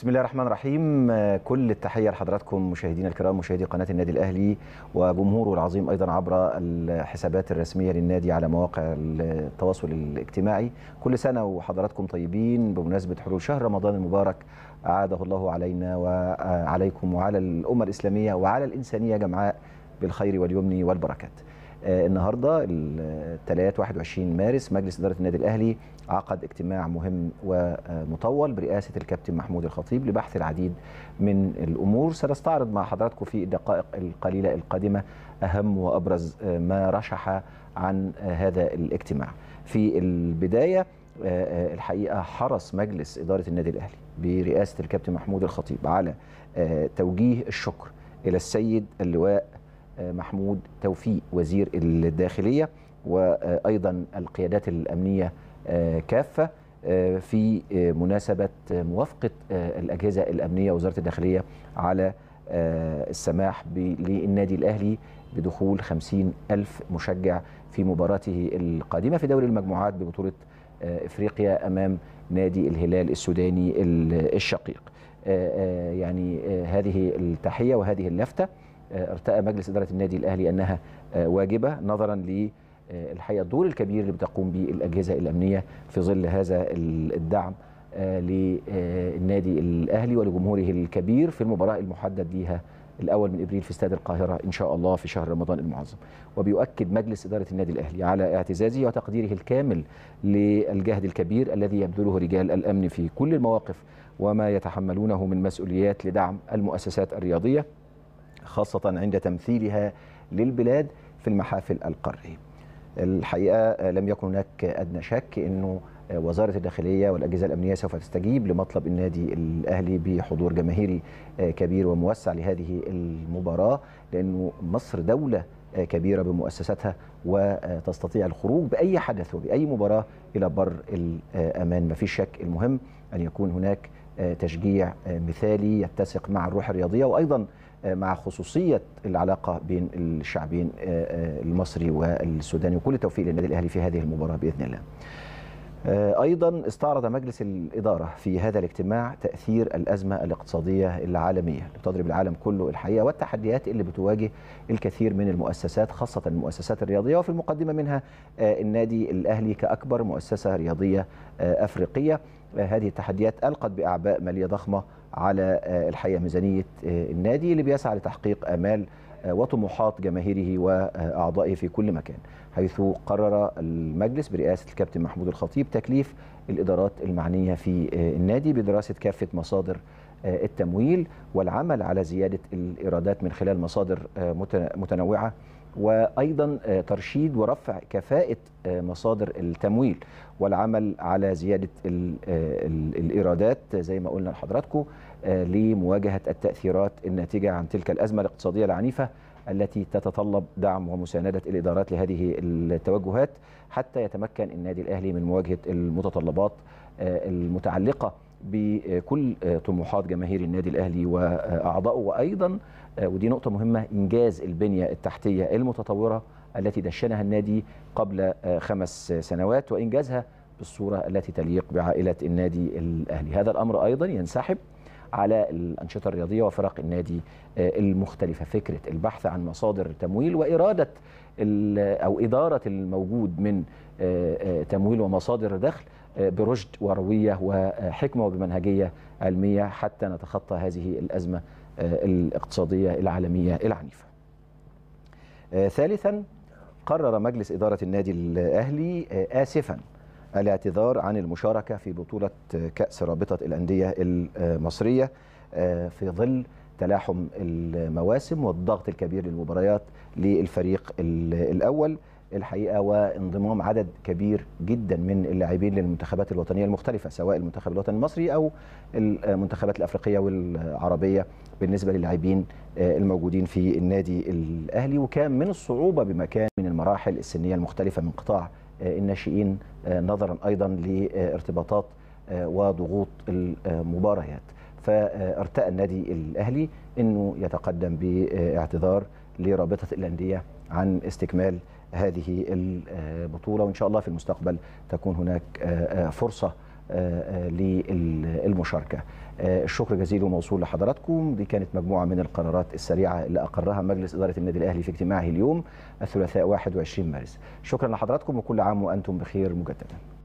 بسم الله الرحمن الرحيم كل التحية لحضراتكم مشاهدينا الكرام مشاهدي قناة النادي الأهلي وجمهوره العظيم أيضا عبر الحسابات الرسمية للنادي على مواقع التواصل الاجتماعي كل سنة وحضراتكم طيبين بمناسبة حلول شهر رمضان المبارك أعاده الله علينا وعليكم وعلى الأمة الإسلامية وعلى الإنسانية جمعاء بالخير واليمن والبركات آه، النهارده الثلاث 21 مارس مجلس اداره النادي الاهلي عقد اجتماع مهم ومطول برئاسه الكابتن محمود الخطيب لبحث العديد من الامور سنستعرض مع حضراتكم في الدقائق القليله القادمه اهم وابرز ما رشح عن هذا الاجتماع في البدايه آه، آه، الحقيقه حرص مجلس اداره النادي الاهلي برئاسه الكابتن محمود الخطيب على توجيه الشكر الى السيد اللواء محمود توفيق وزير الداخلية وأيضا القيادات الأمنية آه، كافة آه، في آه، مناسبة موافقة الأجهزة الأمنية وزارة الداخلية على السماح للنادي الأهلي بدخول 50 ألف مشجع في مباراته القادمة في دوري المجموعات ببطولة إفريقيا أمام نادي الهلال السوداني الشقيق يعني هذه التحية وهذه اللفتة آه، ارتأى مجلس إدارة النادي الأهلي أنها آه، واجبة نظرا ل آه، الحقيقة الدور الكبير اللي بتقوم به الأجهزة الأمنية في ظل هذا الدعم للنادي الأهلي ولجمهوره الكبير في المباراة المحدد ليها الأول من إبريل في استاد القاهرة إن شاء الله في شهر رمضان المعظم وبيؤكد مجلس إدارة النادي الأهلي على اعتزازه وتقديره الكامل للجهد الكبير الذي يبذله رجال الأمن في كل المواقف وما يتحملونه من مسؤوليات لدعم المؤسسات الرياضية خاصة عند تمثيلها للبلاد في المحافل القارية الحقيقة آه، لم يكن هناك أدنى شك أنه آه، وزارة الداخلية والأجهزة الأمنية سوف تستجيب لمطلب النادي الأهلي بحضور جماهيري آه، كبير وموسع لهذه المباراة لأنه مصر دولة كبيرة بمؤسساتها وتستطيع الخروج بأي حدث وبأي مباراة إلى بر الأمان مفيش شك المهم أن يكون هناك آه، تشجيع آه، مثالي يتسق مع الروح الرياضيه وايضا آه، مع خصوصيه العلاقه بين الشعبين المصري والسوداني وكل التوفيق للنادي الاهلي في هذه المباراه باذن الله. ايضا استعرض مجلس الاداره في هذا الاجتماع تاثير الازمه الاقتصاديه العالميه اللي بتضرب العالم كله الحقيقه والتحديات اللي بتواجه الكثير من المؤسسات خاصه المؤسسات الرياضيه وفي المقدمه منها النادي الاهلي كاكبر مؤسسه رياضيه افريقيه هذه التحديات ألقت بأعباء مالية ضخمة على آه، الحقيقة ميزانية آه، النادي اللي بيسعى لتحقيق آمال آه، وطموحات جماهيره وأعضائه في كل مكان حيث قرر المجلس برئاسة الكابتن محمود الخطيب تكليف الإدارات المعنية في النادي بدراسة كافة مصادر آه، التمويل والعمل على زيادة الإيرادات من خلال مصادر آه، متنوعة وأيضا آه، ترشيد ورفع كفاءة مصادر التمويل والعمل على زيادة الإيرادات زي ما قلنا لحضراتكم لمواجهة التأثيرات الناتجة عن تلك الأزمة الاقتصادية العنيفة التي تتطلب دعم ومساندة الإدارات لهذه التوجهات حتى يتمكن النادي الأهلي من مواجهة المتطلبات المتعلقة بكل آه، طموحات جماهير النادي الاهلي واعضائه وايضا آه، ودي نقطه مهمه انجاز البنيه التحتيه المتطوره التي دشنها النادي قبل آه، خمس سنوات وانجازها بالصوره التي تليق بعائله النادي الاهلي هذا الامر ايضا ينسحب على الأنشطة الرياضية وفرق النادي المختلفة فكرة البحث عن مصادر تمويل وإرادة أو إدارة الموجود من تمويل ومصادر دخل برشد ورويه وحكمه وبمنهجيه علميه حتى نتخطى هذه الازمه آه، الاقتصاديه العالميه العنيفه. آه، ثالثا قرر مجلس اداره النادي الاهلي آه، اسفا الاعتذار عن المشاركه في بطوله كاس رابطه الانديه المصريه في ظل تلاحم المواسم والضغط الكبير للمباريات للفريق الاول الحقيقه وانضمام عدد كبير جدا من اللاعبين للمنتخبات الوطنيه المختلفه سواء المنتخب الوطني المصري او المنتخبات الافريقيه والعربيه بالنسبه للاعبين آه، الموجودين في النادي الاهلي وكان من الصعوبه بمكان من المراحل السنيه المختلفه من قطاع آه، الناشئين آه، نظرا ايضا لارتباطات وضغوط المباريات فارتأى النادي الاهلي انه يتقدم باعتذار لرابطه الانديه عن استكمال هذه البطوله وان شاء الله في المستقبل تكون هناك آه، آه، فرصه آه، للمشاركه الشكر جزيل وموصول لحضراتكم دي كانت مجموعه من القرارات السريعه اللي اقرها مجلس اداره النادي الاهلي في اجتماعه اليوم الثلاثاء 21 مارس شكرا لحضراتكم وكل عام وانتم بخير مجددا